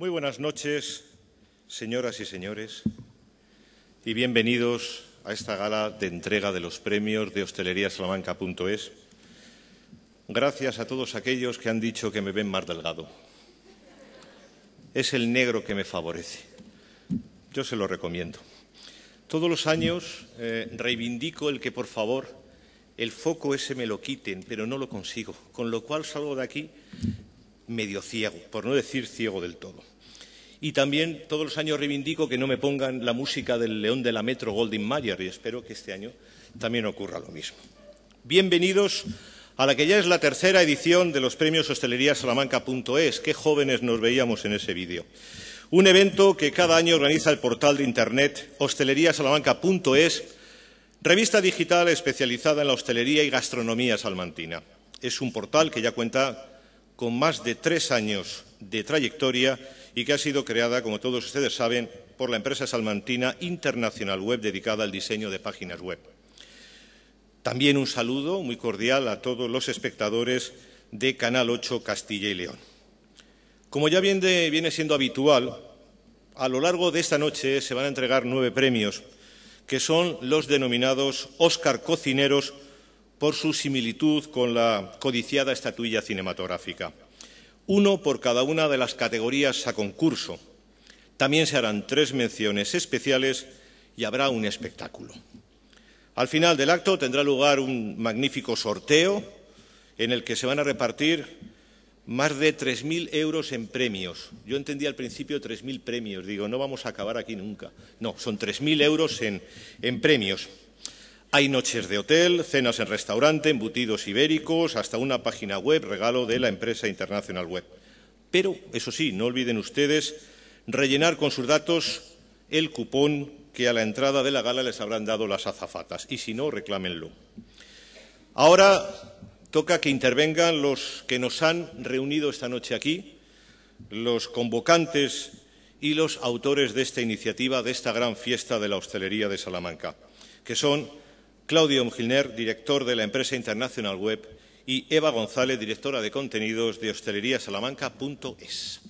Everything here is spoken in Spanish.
Muy buenas noches, señoras y señores, y bienvenidos a esta gala de entrega de los premios de Salamanca.es. Gracias a todos aquellos que han dicho que me ven más delgado. Es el negro que me favorece. Yo se lo recomiendo. Todos los años eh, reivindico el que, por favor, el foco ese me lo quiten, pero no lo consigo. Con lo cual salgo de aquí medio ciego, por no decir ciego del todo. Y también todos los años reivindico que no me pongan la música del León de la Metro Golding Mayer y espero que este año también ocurra lo mismo. Bienvenidos a la que ya es la tercera edición de los premios Hostelería Salamanca.es. Qué jóvenes nos veíamos en ese vídeo. Un evento que cada año organiza el portal de Internet hosteleríasalamanca.es, revista digital especializada en la hostelería y gastronomía salmantina. Es un portal que ya cuenta con más de tres años de trayectoria y que ha sido creada, como todos ustedes saben, por la empresa salmantina Internacional Web dedicada al diseño de páginas web. También un saludo muy cordial a todos los espectadores de Canal 8 Castilla y León. Como ya viene, viene siendo habitual, a lo largo de esta noche se van a entregar nueve premios, que son los denominados Óscar Cocineros por su similitud con la codiciada estatuilla cinematográfica. Uno por cada una de las categorías a concurso. También se harán tres menciones especiales y habrá un espectáculo. Al final del acto tendrá lugar un magnífico sorteo en el que se van a repartir más de 3.000 euros en premios. Yo entendí al principio 3.000 premios. Digo, no vamos a acabar aquí nunca. No, son 3.000 euros en, en premios. Hay noches de hotel, cenas en restaurante, embutidos ibéricos, hasta una página web regalo de la empresa Internacional Web. Pero, eso sí, no olviden ustedes rellenar con sus datos el cupón que a la entrada de la gala les habrán dado las azafatas. Y si no, reclámenlo. Ahora toca que intervengan los que nos han reunido esta noche aquí, los convocantes y los autores de esta iniciativa, de esta gran fiesta de la hostelería de Salamanca, que son Claudio Mgilner, director de la empresa International Web, y Eva González, directora de contenidos de hosteleríasalamanca.es.